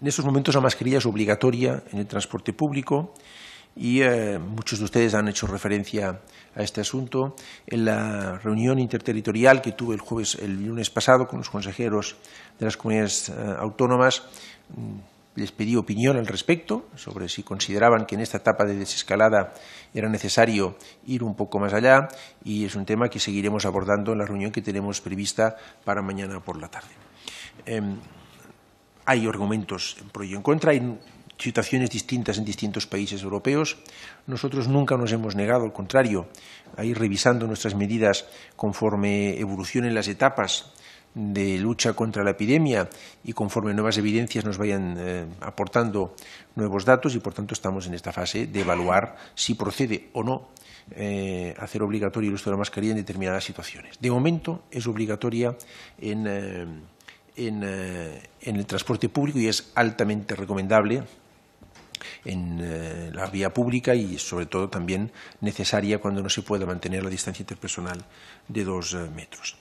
En estos momentos la mascarilla es obligatoria en el transporte público y eh, muchos de ustedes han hecho referencia a este asunto. En la reunión interterritorial que tuve el jueves, el lunes pasado, con los consejeros de las comunidades eh, autónomas, mm, les pedí opinión al respecto sobre si consideraban que en esta etapa de desescalada era necesario ir un poco más allá y es un tema que seguiremos abordando en la reunión que tenemos prevista para mañana por la tarde. Em, hay argumentos en pro y en contra, hay situaciones distintas en distintos países europeos. Nosotros nunca nos hemos negado, al contrario, a ir revisando nuestras medidas conforme evolucionen las etapas de lucha contra la epidemia y conforme nuevas evidencias nos vayan eh, aportando nuevos datos y, por tanto, estamos en esta fase de evaluar si procede o no eh, hacer obligatorio el uso de la mascarilla en determinadas situaciones. De momento es obligatoria en... Eh, eh, en, el transporte público y es altamente recomendable en eh, la vía pública y sobre todo también necesaria cuando no se pueda mantener la distancia interpersonal de dos eh, metros.